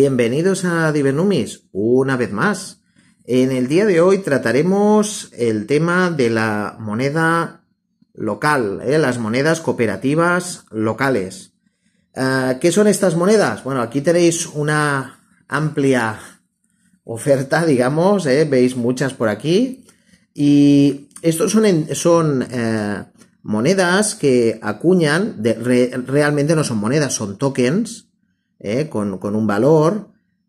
Bienvenidos a DiverNumis una vez más. En el día de hoy trataremos el tema de la moneda local, ¿eh? las monedas cooperativas locales. Ah, ¿Qué son estas monedas? Bueno, aquí tenéis una amplia oferta, digamos, ¿eh? veis muchas por aquí. Y estos son, eh, monedas que acuñan, realmente no son monedas, son tokens ¿eh? con, un valor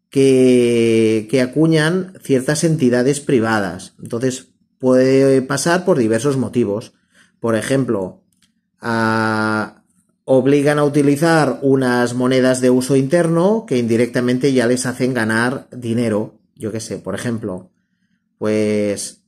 que, acuñan ciertas entidades privadas. Entonces puede pasar por diversos motivos. Por ejemplo, obligan a utilizar unas monedas de uso interno que indirectamente ya les hacen ganar dinero. Yo qué sé, por ejemplo, pues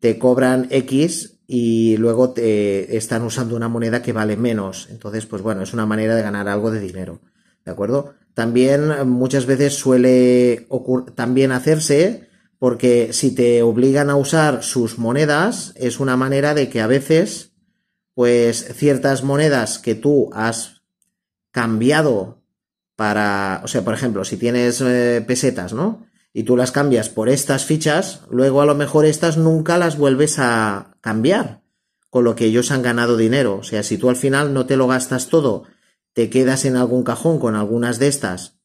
te cobran X y luego te están usando una moneda que vale menos. Entonces, pues bueno, es una manera de ganar algo de dinero. ¿De acuerdo? También muchas veces suele también hacerse porque si te obligan a usar sus monedas es una manera de que a veces pues ciertas monedas que tú has cambiado para, o sea, por ejemplo, si tienes eh, pesetas, ¿no? Y tú las cambias por estas fichas, luego a lo mejor estas nunca las vuelves a cambiar, con lo que ellos han ganado dinero. O sea, si tú al final no te lo gastas todo te quedas en algún cajón con algunas de estas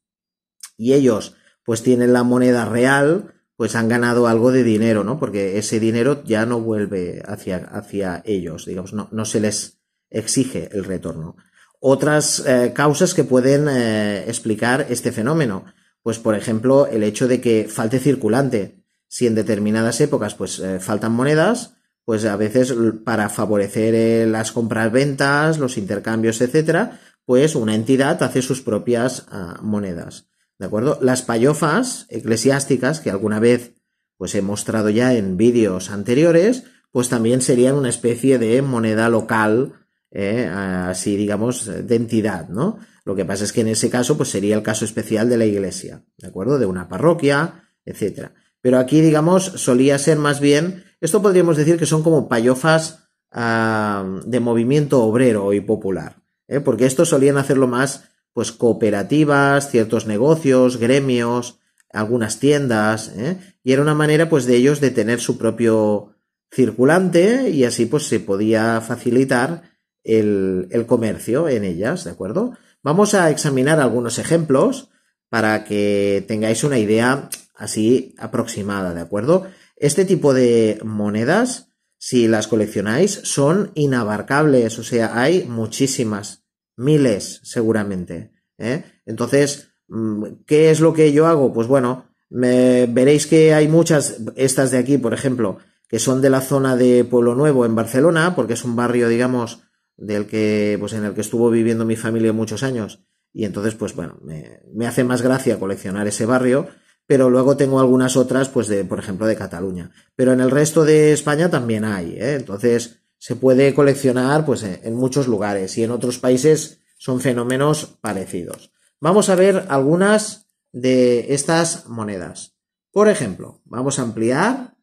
y ellos pues tienen la moneda real, pues han ganado algo de dinero, ¿no? Porque ese dinero ya no vuelve hacia, hacia ellos, digamos, no, se les exige el retorno. Otras eh, causas que pueden eh, explicar este fenómeno, pues por ejemplo el hecho de que falte circulante. Si en determinadas épocas pues eh, faltan monedas, pues a veces para favorecer las compras-ventas, los intercambios, etcétera, pues una entidad hace sus propias ah, monedas. ¿De acuerdo? Las payofas eclesiásticas, que alguna vez pues he mostrado ya en vídeos anteriores, pues también serían una especie de moneda local, eh, así digamos, de entidad, ¿no? Lo que pasa es que en ese caso, pues sería el caso especial de la iglesia, ¿de acuerdo? De una parroquia, etcétera. Pero aquí, digamos, solía ser más bien, esto podríamos decir que son como payofas ah, de movimiento obrero y popular, ¿eh? porque esto solían hacerlo más pues cooperativas, ciertos negocios, gremios, algunas tiendas, ¿eh? y era una manera pues de ellos de tener su propio circulante y así pues se podía facilitar el, el comercio en ellas, ¿de acuerdo? Vamos a examinar algunos ejemplos para que tengáis una idea así aproximada, ¿de acuerdo? Este tipo de monedas, si las coleccionáis, son inabarcables, o sea, hay muchísimas miles seguramente. ¿eh? Entonces, mm, ¿qué es lo que yo hago? Pues bueno, me, veréis que hay muchas, estas de aquí, por ejemplo, que son de la zona de Pueblo Nuevo en Barcelona, porque es un barrio, digamos, del que, pues en el que estuvo viviendo mi familia muchos años. Y entonces, pues bueno, me, me hace más gracia coleccionar ese barrio, pero luego tengo algunas otras, pues de, por ejemplo, de Cataluña. Pero en el resto de España también hay, ¿eh? Entonces, se puede coleccionar pues, eh, en muchos lugares y en otros países son fenómenos parecidos. Vamos a ver algunas de estas monedas. Por ejemplo, vamos a ampliar,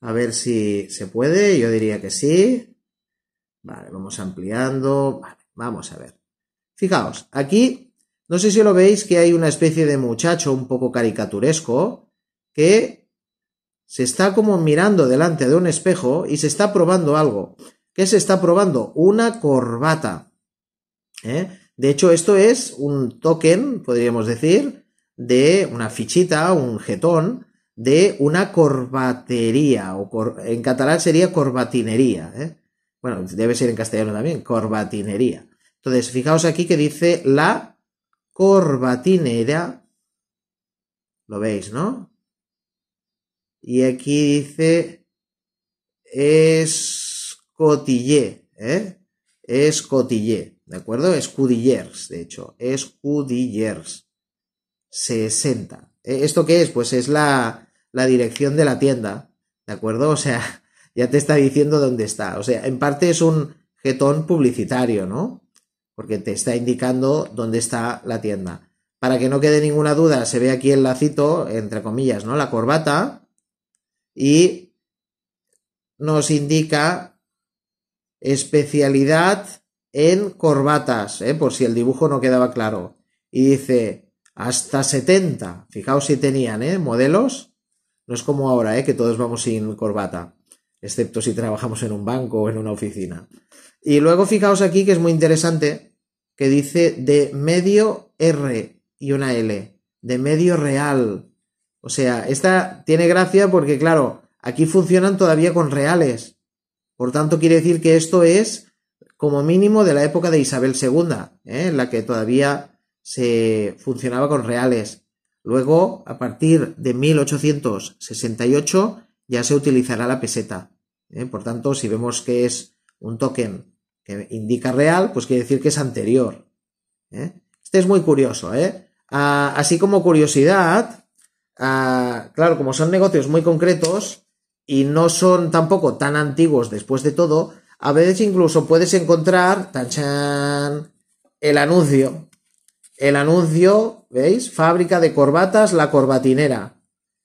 a ver si se puede, yo diría que sí. Vale, vamos ampliando, vale, vamos a ver. Fijaos, aquí, no sé si lo veis, que hay una especie de muchacho un poco caricaturesco que se está como mirando delante de un espejo y se está probando algo. ¿Qué se está probando? Una corbata. ¿Eh? De hecho, esto es un token, podríamos decir, de una fichita, un jetón, de una corbatería, o en catalán sería corbatinería. ¿eh? Bueno, debe ser en castellano también, corbatinería. Entonces, fijaos aquí que dice la corbatinería. Lo veis, ¿no? Y aquí dice escotillé, ¿eh? Escotillé, ¿de acuerdo? Escudillers, de hecho, escudillers. 60. ¿E-, ¿Esto qué es? Pues es la, dirección de la tienda, ¿de acuerdo? O sea, ya te está diciendo dónde está. O sea, en parte es un jetón publicitario, ¿no? Porque te está indicando dónde está la tienda. Para que no quede ninguna duda, se ve aquí el lacito, entre comillas, ¿no? La corbata, y nos indica especialidad en corbatas, ¿eh? por si el dibujo no quedaba claro. Y dice hasta 70. Fijaos si tenían ¿eh? modelos. No es como ahora, ¿eh? que todos vamos sin corbata, excepto si trabajamos en un banco o en una oficina. Y luego fijaos aquí que es muy interesante, que dice de medio R y una L, de medio real. O sea, esta tiene gracia porque, claro, aquí funcionan todavía con reales. Por tanto, quiere decir que esto es como mínimo de la época de Isabel II, ¿eh? en la que todavía se funcionaba con reales. Luego, a partir de 1868, ya se utilizará la peseta. ¿eh? Por tanto, si vemos que es un token que indica real, pues quiere decir que es anterior. ¿eh? Este es muy curioso. ¿eh? Ah, así como curiosidad, Ah, claro, como son negocios muy concretos y no son tampoco tan antiguos después de todo, a veces incluso puedes encontrar, tachan, el anuncio. El anuncio, ¿veis? Fábrica de corbatas, la corbatinera.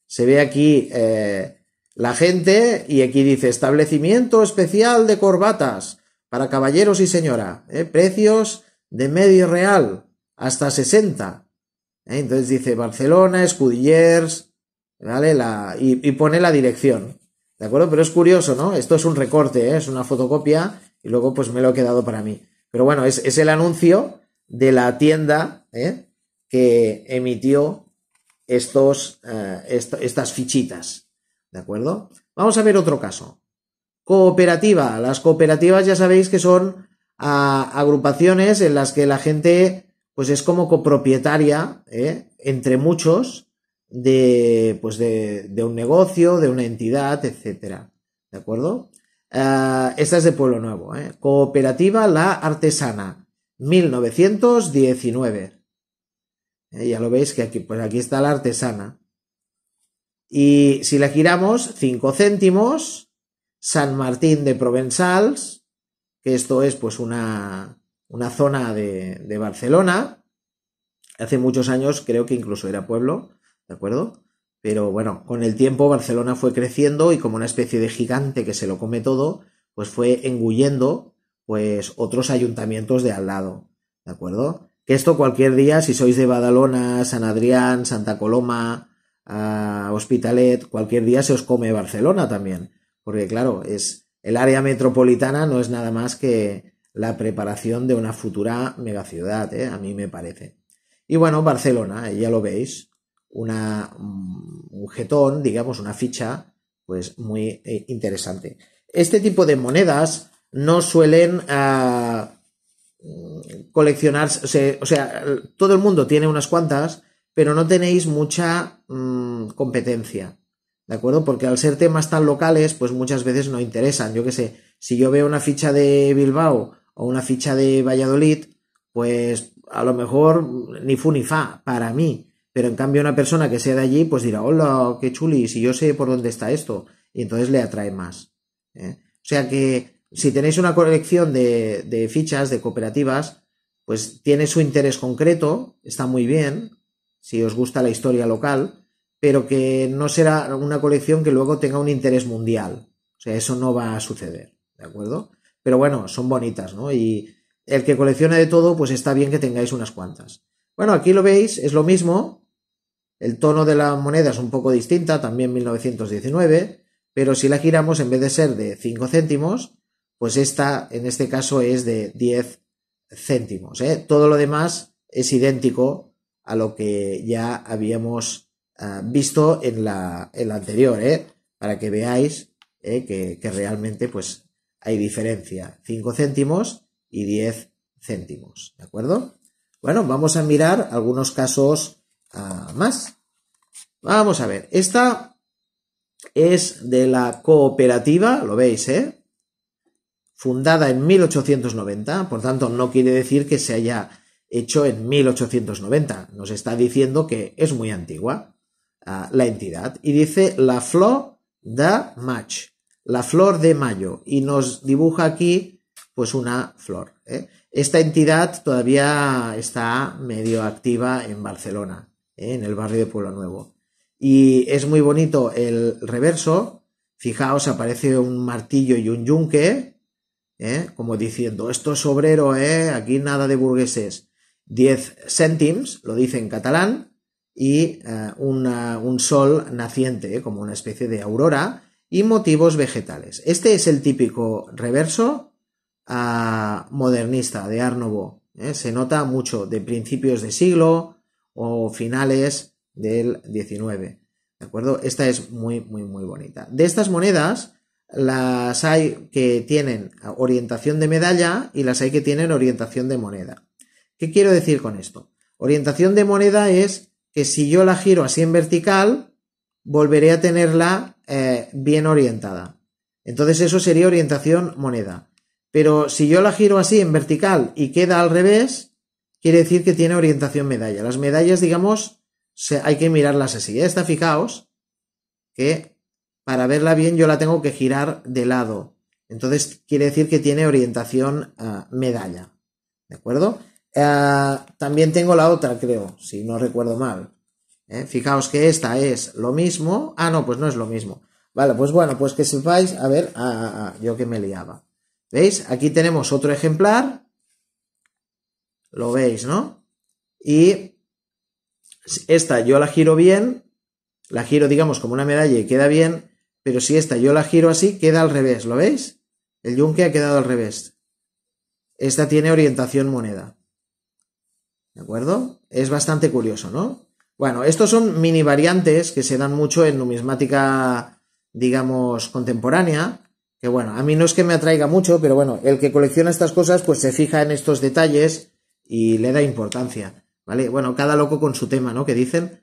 Se ve aquí eh, la gente y aquí dice establecimiento especial de corbatas para caballeros y señora. ¿eh? Precios de medio real hasta 60. ¿eh? Entonces dice Barcelona, Escudillers, ¿vale? La, y, pone la dirección, ¿de acuerdo? Pero es curioso, ¿no? Esto es un recorte, ¿eh? es una fotocopia y luego pues me lo he quedado para mí. Pero bueno, es, el anuncio de la tienda ¿eh? que emitió estos, estas fichitas, ¿de acuerdo? Vamos a ver otro caso. Cooperativa. Las cooperativas ya sabéis que son agrupaciones en las que la gente pues es como copropietaria ¿eh? entre muchos de, pues de, de, un negocio, de una entidad, etcétera. ¿De acuerdo? Ah, esta es de Pueblo Nuevo. ¿eh? Cooperativa La Artesana, 1919. ¿Eh? Ya lo veis que aquí, pues aquí está la artesana. Y si la giramos, 5 céntimos. San Martín de Provençals, que esto es pues una, una zona de, Barcelona. Hace muchos años creo que incluso era pueblo, ¿de acuerdo? Pero bueno, con el tiempo Barcelona fue creciendo y como una especie de gigante que se lo come todo, pues fue engullendo pues otros ayuntamientos de al lado, ¿de acuerdo? Que esto cualquier día, si sois de Badalona, San Adrián, Santa Coloma, Hospitalet, cualquier día se os come Barcelona también, porque claro, es el área metropolitana no es nada más que la preparación de una futura megaciudad, ¿eh? a mí me parece. Y bueno, Barcelona, eh, ya lo veis, una, mm, un jetón, digamos, una ficha, pues muy eh, interesante. Este tipo de monedas no suelen ah, mm, coleccionarse, o sea, todo el mundo tiene unas cuantas, pero no tenéis mucha mm, competencia, ¿de acuerdo? Porque al ser temas tan locales, pues muchas veces no interesan. Yo qué sé, si yo veo una ficha de Bilbao o una ficha de Valladolid, pues a lo mejor ni fu ni fa para mí. Pero en cambio una persona que sea de allí, pues dirá, hola, qué chuli, si yo sé por dónde está esto. Y entonces le atrae más. ¿eh? O sea que si tenéis una colección de, de fichas, de cooperativas, pues tiene su interés concreto, está muy bien, si os gusta la historia local, pero que no será una colección que luego tenga un interés mundial. O sea, eso no va a suceder, ¿de acuerdo? Pero bueno, son bonitas, ¿no? Y el que colecciona de todo, pues está bien que tengáis unas cuantas. Bueno, aquí lo veis, es lo mismo. El tono de la moneda es un poco distinta, también 1919, pero si la giramos, en vez de ser de 5 céntimos, pues esta en este caso es de 10 céntimos. ¿eh? Todo lo demás es idéntico a lo que ya habíamos ah, visto en la, anterior, ¿eh? para que veáis ¿eh? que realmente pues hay diferencia 5 céntimos y 10 céntimos, ¿de acuerdo? Bueno, vamos a mirar algunos casos ah, más. Vamos a ver, esta es de la cooperativa, lo veis, ¿eh? Fundada en 1890, por tanto no quiere decir que se haya hecho en 1890, nos está diciendo que es muy antigua ah, la entidad. Y dice la flow da match la flor de mayo y nos dibuja aquí pues una flor. ¿eh? Esta entidad todavía está medio activa en Barcelona, ¿eh? en el barrio de Pueblo Nuevo. Y es muy bonito el reverso. Fijaos, aparece un martillo y un yunque, ¿eh? como diciendo, esto es obrero, aquí nada de burgueses. 10 céntimos, lo dice en catalán, y un sol naciente, como una especie de aurora, y motivos vegetales. Este es el típico reverso ah, modernista de Art ¿eh? Se nota mucho de principios de siglo o finales del XIX. ¿De acuerdo? Esta es muy, muy, muy bonita. De estas monedas, las hay que tienen orientación de medalla y las hay que tienen orientación de moneda. ¿Qué quiero decir con esto? Orientación de moneda es que si yo la giro así en vertical, volveré a tenerla eh, bien orientada. Entonces eso sería orientación moneda. Pero si yo la giro así en vertical y queda al revés, quiere decir que tiene orientación medalla. Las medallas, digamos, hay que mirarlas así. ¿eh? está fijaos, que para verla bien yo la tengo que girar de lado. Entonces quiere decir que tiene orientación ah, medalla. ¿De acuerdo? Ah, también tengo la otra, creo, si no recuerdo mal. ¿eh? Fijaos que esta es lo mismo. Ah, no, pues no es lo mismo. Vale, pues bueno, pues que sepáis, a ver, a ah, ah, ah, yo que me liaba. ¿Veis? Aquí tenemos otro ejemplar. Lo veis, ¿no? Y esta yo la giro bien, la giro, digamos, como una medalla y queda bien, pero si esta yo la giro así, queda al revés, ¿lo veis? El yunque ha quedado al revés. Esta tiene orientación moneda. ¿De acuerdo? Es bastante curioso, ¿no? Bueno, estos son mini variantes que se dan mucho en numismática, digamos, contemporánea. Que bueno, a mí no es que me atraiga mucho, pero bueno, el que colecciona estas cosas, pues se fija en estos detalles y le da importancia. ¿Vale? Bueno, cada loco con su tema, ¿no? Que dicen.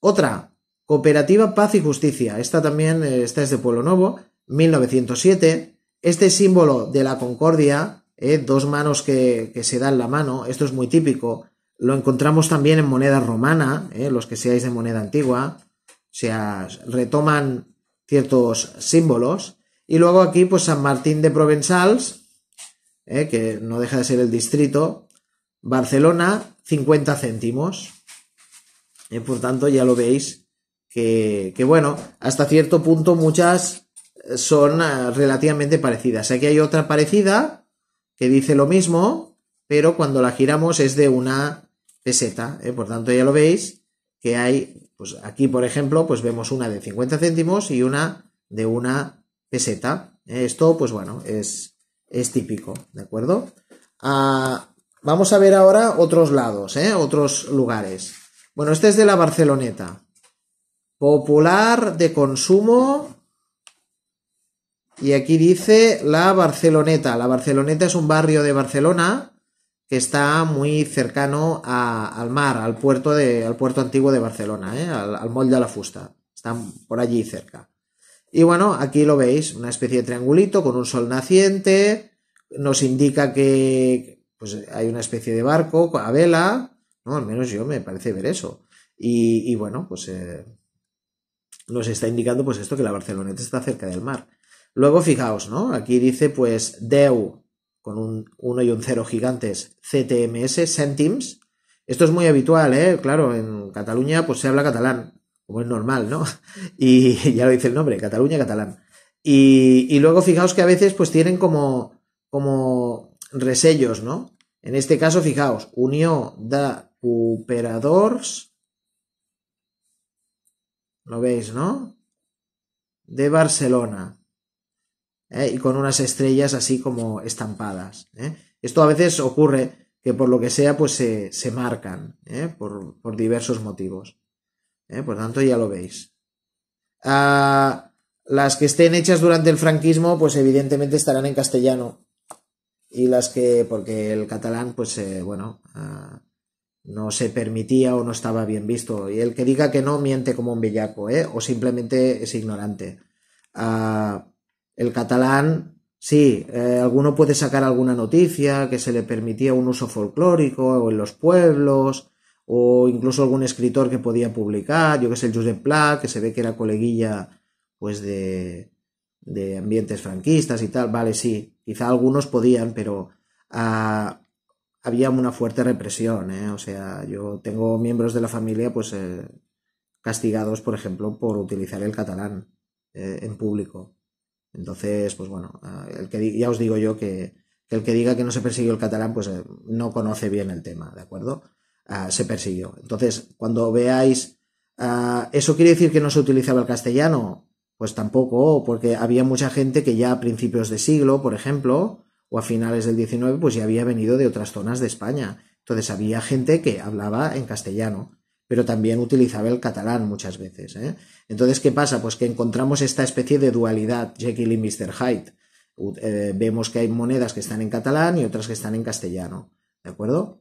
Otra, Cooperativa Paz y Justicia. Esta también, eh, esta es de Pueblo Nuevo, 1907. Este símbolo de la concordia, eh, dos manos que se dan la mano, esto es muy típico lo encontramos también en moneda romana, eh, los que seáis de moneda antigua, o sea, retoman ciertos símbolos. Y luego aquí, pues San Martín de Provençals, eh, que no deja de ser el distrito, Barcelona, 50 céntimos. Y eh, por tanto, ya lo veis que, que bueno, hasta cierto punto muchas son relativamente parecidas. Aquí hay otra parecida que dice lo mismo, pero cuando la giramos es de una peseta, ¿eh? Por tanto, ya lo veis que hay, pues aquí por ejemplo, pues vemos una de 50 céntimos y una de una peseta. ¿eh? Esto, pues bueno, es, es típico, ¿de acuerdo? Ah, vamos a ver ahora otros lados, ¿eh? otros lugares. Bueno, este es de la Barceloneta. Popular de consumo. Y aquí dice la Barceloneta. La Barceloneta es un barrio de Barcelona que está muy cercano al mar, al puerto, de, al puerto antiguo de Barcelona, ¿eh? al, molde de la Fusta. Están por allí cerca. Y bueno, aquí lo veis, una especie de triangulito con un sol naciente. Nos indica que pues, hay una especie de barco a vela. No, al menos yo me parece ver eso. Y, bueno, pues eh, nos está indicando pues esto que la Barceloneta está cerca del mar. Luego fijaos, ¿no? Aquí dice pues Deu con un 1 y un 0 gigantes, CTMS, centims. Esto es muy habitual, ¿eh? Claro, en Cataluña pues se habla catalán, como es normal, ¿no? Y ya lo dice el nombre, Cataluña, catalán. Y, luego fijaos que a veces pues tienen como, como resellos, ¿no? En este caso, fijaos, unió da operadores Lo veis, ¿no? De Barcelona. ¿eh? y con unas estrellas así como estampadas. ¿eh? Esto a veces ocurre que por lo que sea pues se, marcan ¿eh? por, diversos motivos. ¿eh? Por tanto ya lo veis. Ah, las que estén hechas durante el franquismo pues evidentemente estarán en castellano y las que porque el catalán pues bueno ah, no se permitía o no estaba bien visto. Y el que diga que no miente como un bellaco, ¿eh? o simplemente es ignorante. Ah, el catalán, sí, eh, alguno puede sacar alguna noticia que se le permitía un uso folclórico o en los pueblos, o incluso algún escritor que podía publicar, yo que sé, el Josep Pla, que se ve que era coleguilla pues de, de ambientes franquistas y tal, vale, sí, quizá algunos podían, pero ah, había una fuerte represión, eh. o sea, yo tengo miembros de la familia pues eh, castigados, por ejemplo, por utilizar el catalán en público. Entonces, pues bueno, eh, el que, ya os digo yo que, el que diga que no se persiguió el catalán, pues eh, no conoce bien el tema, ¿de acuerdo? Ah, se persiguió. Entonces, cuando veáis, ah, ¿eso quiere decir que no se utilizaba el castellano? Pues tampoco, porque había mucha gente que ya a principios de siglo, por ejemplo, o a finales del XIX, pues ya había venido de otras zonas de España. Entonces había gente que hablaba en castellano pero también utilizaba el catalán muchas veces. ¿eh? Entonces, ¿qué pasa? Pues que encontramos esta especie de dualidad, Jekyll y Mr. Hyde. Eh, vemos que hay monedas que están en catalán y otras que están en castellano. ¿De acuerdo?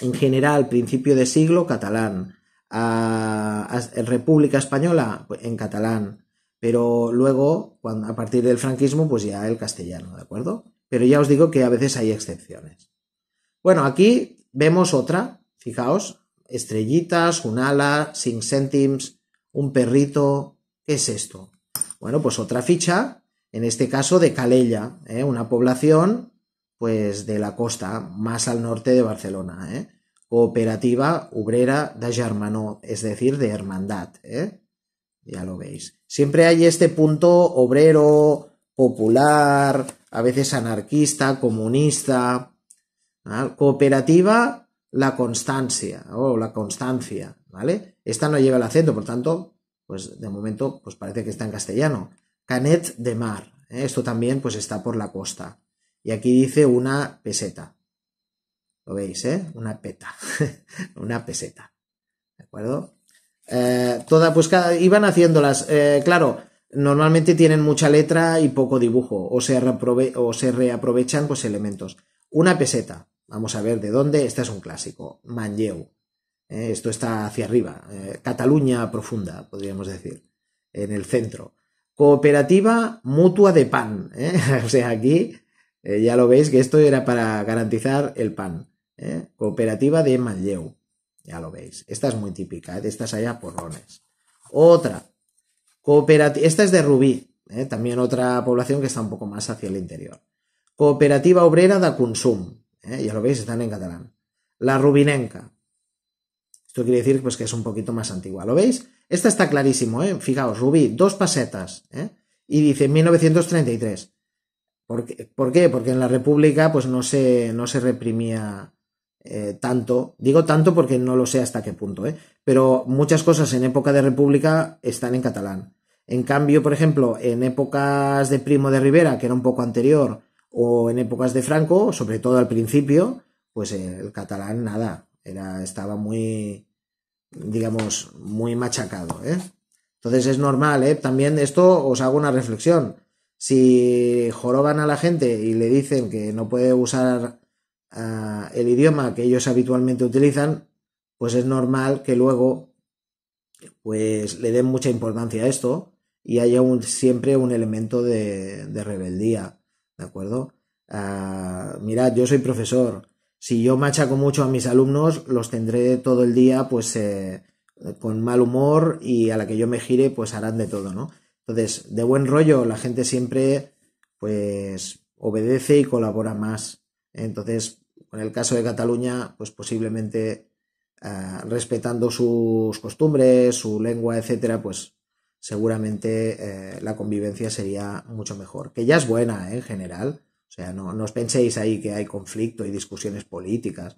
En general, principio de siglo, catalán. A, República Española, en catalán. Pero luego, a partir del franquismo, pues ya el castellano, ¿de acuerdo? Pero ya os digo que a veces hay excepciones. Bueno, aquí vemos otra, fijaos, estrellitas, un ala, sin céntims, un perrito. ¿Qué es esto? Bueno, pues otra ficha, en este caso de Calella, ¿eh? una población pues de la costa, más al norte de Barcelona. ¿eh? Cooperativa Obrera de Germanó, es decir, de hermandad. ¿eh? Ya lo veis. Siempre hay este punto obrero, popular, a veces anarquista, comunista. Cooperativa la constancia o la constancia, ¿vale? Esta no lleva el acento, por tanto, pues de momento pues parece que está en castellano. Canet de mar, ¿eh? esto también pues está por la costa. Y aquí dice una peseta. ¿Lo veis, eh? Una peta, una peseta. ¿De acuerdo? Eh, toda, pues iban haciéndolas, eh, claro, normalmente tienen mucha letra y poco dibujo, o se, o se reaprovechan pues elementos. Una peseta, Vamos a ver de dónde. Este es un clásico. Manlleu. Eh, esto está hacia arriba. Eh, Cataluña profunda, podríamos decir. En el centro. Cooperativa Mutua de Pan. Eh, o sea, aquí ya lo veis que esto era para garantizar el pan. Cooperativa de Manlleu. Ya lo veis. Esta es muy típica. De estas allá porrones. Otra. Esta es de Rubí. También otra población que está un poco más hacia el interior. Cooperativa Obrera de Consum. ¿eh? ya lo veis, están en catalán. La Rubinenca. Esto quiere decir pues, que es un poquito más antigua. ¿Lo veis? Esta está clarísimo, ¿eh? Fijaos, Rubí, dos pasetas. ¿eh? Y dice 1933. ¿Por qué? ¿Por qué? Porque en la República pues no se, no se reprimía eh, tanto. Digo tanto porque no lo sé hasta qué punto, ¿eh? Pero muchas cosas en época de República están en catalán. En cambio, por ejemplo, en épocas de Primo de Rivera, que era un poco anterior, o en épocas de Franco, sobre todo al principio, pues eh, el catalán nada, era, estaba muy, digamos, muy machacado. ¿eh? Entonces es normal, ¿eh? también esto os hago una reflexión. Si joroban a la gente y le dicen que no puede usar ah, el idioma que ellos habitualmente utilizan, pues es normal que luego pues le den mucha importancia a esto y haya un, siempre un elemento de rebeldía ¿de acuerdo? Ah, mirad, yo soy profesor. Si yo machaco mucho a mis alumnos, los tendré todo el día, pues, eh, con mal humor y a la que yo me gire, pues harán de todo, ¿no? Entonces, de buen rollo, la gente siempre, pues, obedece y colabora más. Entonces, en el caso de Cataluña, pues posiblemente ah, respetando sus costumbres, su lengua, etcétera, pues seguramente eh, la convivencia sería mucho mejor, que ya es buena ¿eh? en general. O sea, no, os penséis ahí que hay conflicto y discusiones políticas.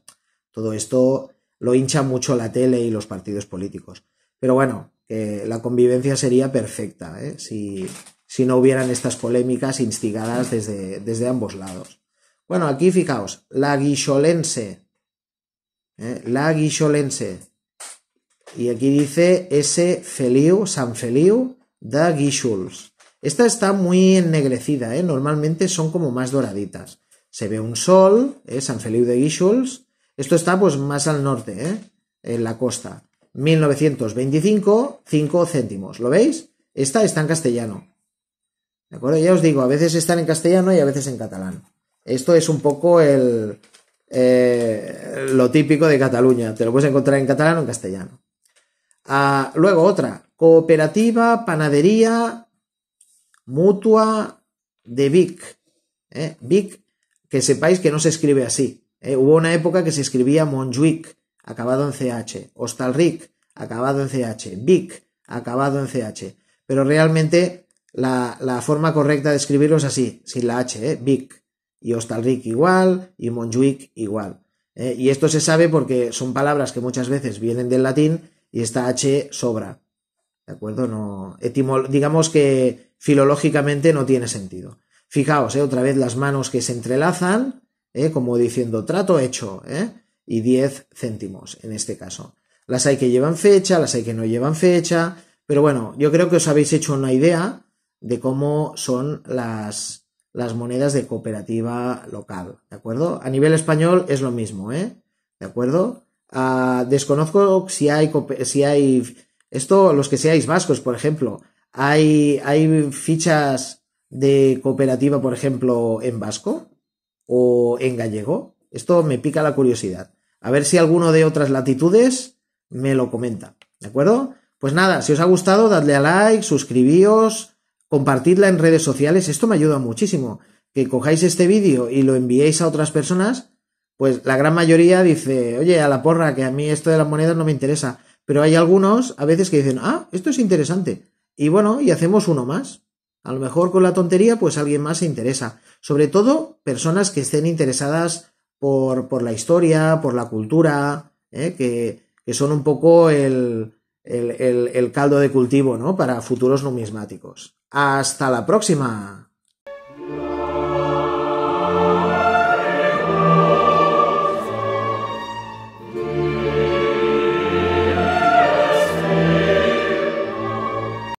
Todo esto lo hincha mucho la tele y los partidos políticos. Pero bueno, que la convivencia sería perfecta ¿eh? si, si, no hubieran estas polémicas instigadas desde, desde ambos lados. Bueno, aquí fijaos, la guicholense, la guicholense, y aquí dice S. Feliu, San Feliu de Guixols. Esta está muy ennegrecida, ¿eh? normalmente son como más doraditas. Se ve un sol, ¿eh? San Feliu de Guixols. Esto está pues más al norte, ¿eh? en la costa. 1925, 5 céntimos. ¿Lo veis? Esta está en castellano. ¿De acuerdo? Ya os digo, a veces están en castellano y a veces en catalán. Esto es un poco el, eh, lo típico de Cataluña. Te lo puedes encontrar en catalán o en castellano. Ah, luego otra, cooperativa, panadería, mutua de Vic. ¿eh? Vic, que sepáis que no se escribe así. ¿eh? Hubo una época que se escribía Monjuic, acabado en CH, Ostalric acabado en CH, Vic, acabado en CH. Pero realmente la, la forma correcta de escribirlo es así, sin la H, ¿eh? Vic. Y Hostalric igual, y Monjuic igual. ¿eh? Y esto se sabe porque son palabras que muchas veces vienen del latín y esta H sobra. ¿De acuerdo? No, etimol, digamos que filológicamente no tiene sentido. Fijaos, ¿eh? otra vez las manos que se entrelazan, ¿eh? como diciendo trato hecho, ¿eh? y 10 céntimos en este caso. Las hay que llevan fecha, las hay que no llevan fecha, pero bueno, yo creo que os habéis hecho una idea de cómo son las, las monedas de cooperativa local, ¿de acuerdo? A nivel español es lo mismo, ¿eh? ¿De acuerdo? Ah, desconozco si hay, si hay, esto, los que seáis vascos, por ejemplo, hay, hay fichas de cooperativa, por ejemplo, en vasco o en gallego. Esto me pica la curiosidad. A ver si alguno de otras latitudes me lo comenta. ¿De acuerdo? Pues nada, si os ha gustado, dadle a like, suscribíos, compartidla en redes sociales. Esto me ayuda muchísimo. Que cojáis este vídeo y lo enviéis a otras personas pues la gran mayoría dice, oye, a la porra, que a mí esto de las monedas no me interesa. Pero hay algunos a veces que dicen, ah, esto es interesante. Y bueno, y hacemos uno más. A lo mejor con la tontería, pues alguien más se interesa. Sobre todo personas que estén interesadas por, por la historia, por la cultura, ¿eh? que, que, son un poco el, el caldo de cultivo, ¿no? Para futuros numismáticos. Hasta la próxima.